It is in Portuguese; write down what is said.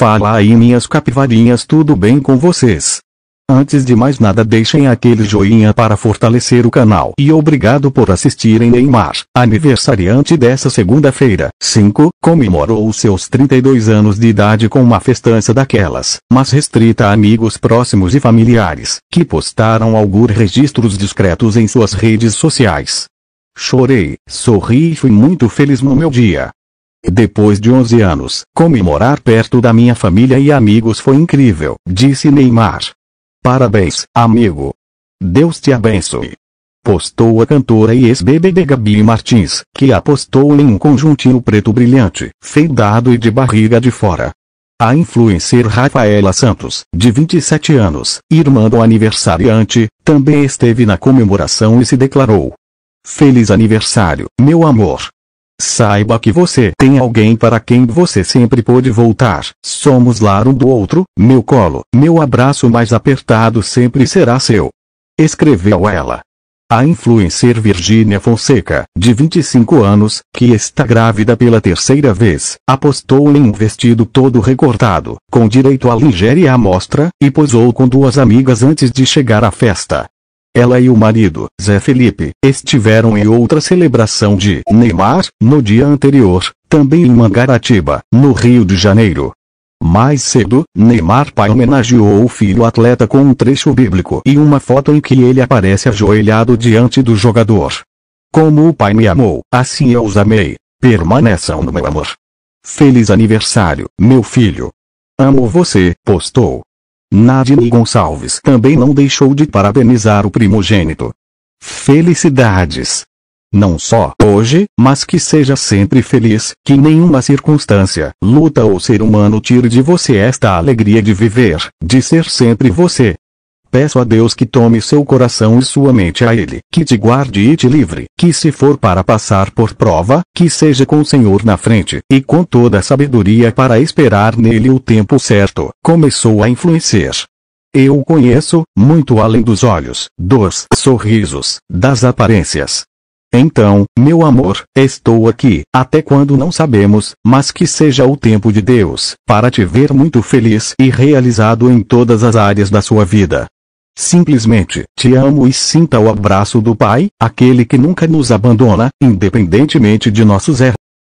Fala aí minhas capivarinhas tudo bem com vocês? Antes de mais nada deixem aquele joinha para fortalecer o canal e obrigado por assistirem Neymar, aniversariante dessa segunda-feira. 5. Comemorou seus 32 anos de idade com uma festança daquelas, mas restrita a amigos próximos e familiares, que postaram alguns registros discretos em suas redes sociais. Chorei, sorri e fui muito feliz no meu dia. Depois de 11 anos, comemorar perto da minha família e amigos foi incrível, disse Neymar. Parabéns, amigo. Deus te abençoe. Postou a cantora e ex-BBB Gabi Martins, que apostou em um conjuntinho preto brilhante, feidado e de barriga de fora. A influencer Rafaela Santos, de 27 anos, irmã do aniversariante, também esteve na comemoração e se declarou. Feliz aniversário, meu amor. Saiba que você tem alguém para quem você sempre pode voltar. Somos lar um do outro, meu colo, meu abraço mais apertado sempre será seu. Escreveu ela. A influencer Virgínia Fonseca, de 25 anos, que está grávida pela terceira vez, apostou em um vestido todo recortado, com direito a lingerie à mostra, e posou com duas amigas antes de chegar à festa. Ela e o marido, Zé Felipe, estiveram em outra celebração de Neymar, no dia anterior, também em Mangaratiba, no Rio de Janeiro. Mais cedo, Neymar pai homenageou o filho atleta com um trecho bíblico e uma foto em que ele aparece ajoelhado diante do jogador. Como o pai me amou, assim eu os amei. Permaneçam no meu amor. Feliz aniversário, meu filho. Amo você, postou. Nadine Gonçalves também não deixou de parabenizar o primogênito. Felicidades! Não só hoje, mas que seja sempre feliz, que nenhuma circunstância, luta ou ser humano tire de você esta alegria de viver, de ser sempre você. Peço a Deus que tome seu coração e sua mente a Ele, que te guarde e te livre, que se for para passar por prova, que seja com o Senhor na frente, e com toda a sabedoria para esperar nele o tempo certo. Começou a influenciar. Eu o conheço, muito além dos olhos, dos sorrisos, das aparências. Então, meu amor, estou aqui, até quando não sabemos, mas que seja o tempo de Deus, para te ver muito feliz e realizado em todas as áreas da sua vida. Simplesmente te amo e sinta o abraço do Pai, aquele que nunca nos abandona, independentemente de nossos erros.